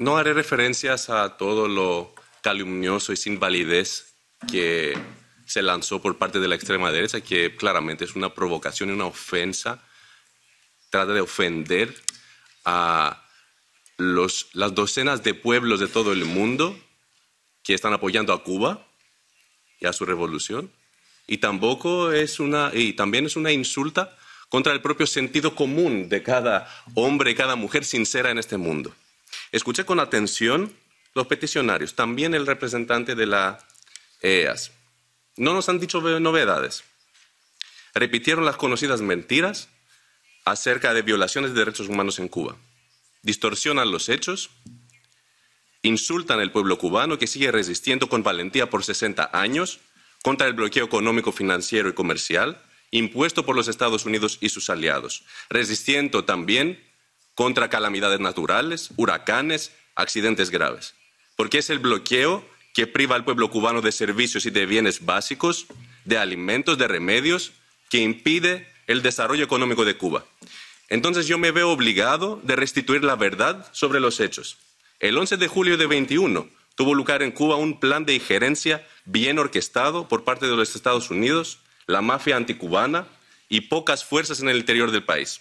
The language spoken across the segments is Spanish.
No haré referencias a todo lo calumnioso y sin validez que se lanzó por parte de la extrema derecha, que claramente es una provocación y una ofensa. Trata de ofender a las docenas de pueblos de todo el mundo que están apoyando a Cuba y a su revolución. Y, tampoco es una, y también es una insulta contra el propio sentido común de cada hombre y cada mujer sincera en este mundo. Escuché con atención los peticionarios, también el representante de la EAS. No nos han dicho novedades. Repitieron las conocidas mentiras acerca de violaciones de derechos humanos en Cuba. Distorsionan los hechos, insultan al pueblo cubano que sigue resistiendo con valentía por 60 años contra el bloqueo económico, financiero y comercial impuesto por los Estados Unidos y sus aliados, resistiendo también contra calamidades naturales, huracanes, accidentes graves. Porque es el bloqueo que priva al pueblo cubano de servicios y de bienes básicos, de alimentos, de remedios, que impide el desarrollo económico de Cuba. Entonces yo me veo obligado de restituir la verdad sobre los hechos. El 11 de julio de 21 tuvo lugar en Cuba un plan de injerencia bien orquestado por parte de los Estados Unidos, la mafia anticubana y pocas fuerzas en el interior del país.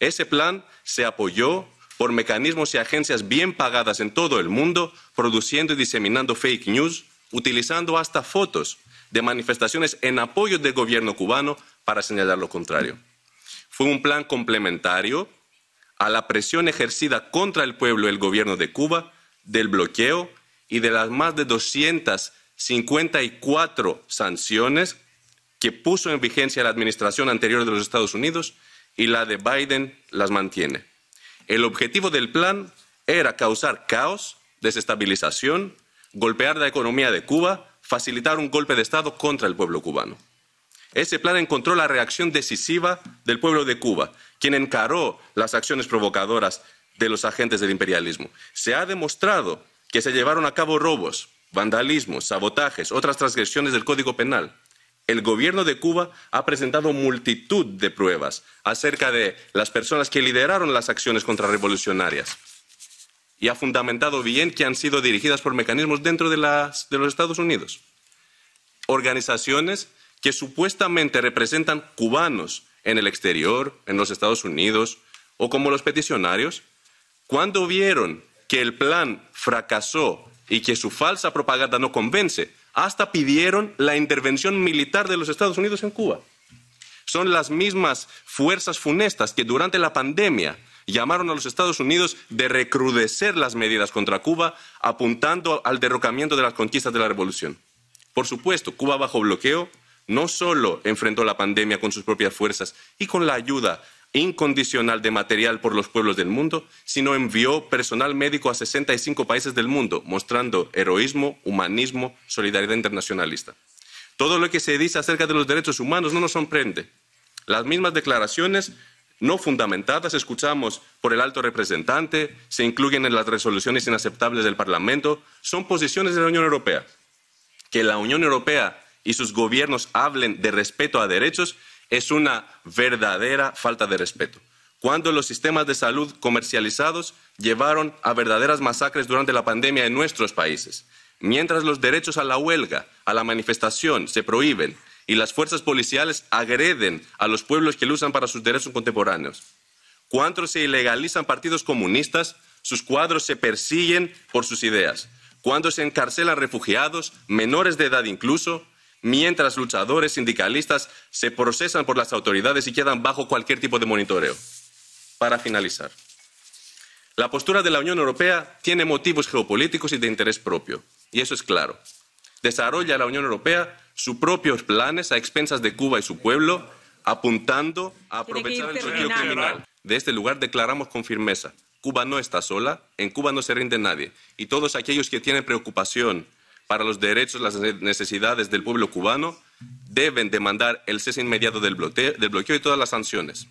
Ese plan se apoyó por mecanismos y agencias bien pagadas en todo el mundo, produciendo y diseminando fake news, utilizando hasta fotos de manifestaciones en apoyo del gobierno cubano para señalar lo contrario. Fue un plan complementario a la presión ejercida contra el pueblo y el gobierno de Cuba del bloqueo y de las más de 254 sanciones que puso en vigencia la administración anterior de los Estados Unidos y la de Biden las mantiene. El objetivo del plan era causar caos, desestabilización, golpear la economía de Cuba, facilitar un golpe de Estado contra el pueblo cubano. Ese plan encontró la reacción decisiva del pueblo de Cuba, quien encaró las acciones provocadoras de los agentes del imperialismo. Se ha demostrado que se llevaron a cabo robos, vandalismos, sabotajes, otras transgresiones del Código Penal el gobierno de Cuba ha presentado multitud de pruebas acerca de las personas que lideraron las acciones contrarrevolucionarias y ha fundamentado bien que han sido dirigidas por mecanismos dentro de, los Estados Unidos. Organizaciones que supuestamente representan cubanos en el exterior, en los Estados Unidos, o como los peticionarios, cuando vieron que el plan fracasó y que su falsa propaganda no convence, hasta pidieron la intervención militar de los Estados Unidos en Cuba. Son las mismas fuerzas funestas que durante la pandemia llamaron a los Estados Unidos de recrudecer las medidas contra Cuba, apuntando al derrocamiento de las conquistas de la revolución. Por supuesto, Cuba bajo bloqueo no solo enfrentó la pandemia con sus propias fuerzas y con la ayuda incondicional de material por los pueblos del mundo, sino envió personal médico a 65 países del mundo, mostrando heroísmo, humanismo, solidaridad internacionalista. Todo lo que se dice acerca de los derechos humanos no nos sorprende. Las mismas declaraciones no fundamentadas escuchamos por el alto representante, se incluyen en las resoluciones inaceptables del Parlamento, son posiciones de la Unión Europea. Que la Unión Europea y sus gobiernos hablen de respeto a derechos es una verdadera falta de respeto. Cuando los sistemas de salud comercializados llevaron a verdaderas masacres durante la pandemia en nuestros países, mientras los derechos a la huelga, a la manifestación se prohíben y las fuerzas policiales agreden a los pueblos que luchan para sus derechos contemporáneos. Cuando se ilegalizan partidos comunistas, sus cuadros se persiguen por sus ideas. Cuando se encarcelan refugiados, menores de edad incluso, mientras luchadores sindicalistas se procesan por las autoridades y quedan bajo cualquier tipo de monitoreo. Para finalizar, la postura de la Unión Europea tiene motivos geopolíticos y de interés propio, y eso es claro. Desarrolla la Unión Europea sus propios planes a expensas de Cuba y su pueblo, apuntando a aprovechar el sitio criminal. De este lugar declaramos con firmeza, Cuba no está sola, en Cuba no se rinde nadie, y todos aquellos que tienen preocupación para los derechos, las necesidades del pueblo cubano, deben demandar el cese inmediato del bloqueo, y todas las sanciones,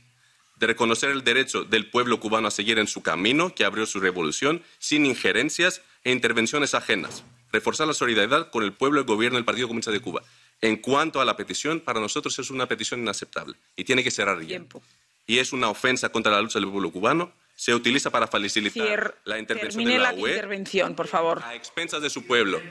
de reconocer el derecho del pueblo cubano a seguir en su camino que abrió su revolución sin injerencias e intervenciones ajenas, reforzar la solidaridad con el pueblo, el gobierno y el Partido Comunista de Cuba. En cuanto a la petición, para nosotros es una petición inaceptable y tiene que cerrar ya. Y es una ofensa contra la lucha del pueblo cubano. Se utiliza para facilitar la intervención de la, por favor. A expensas de su pueblo.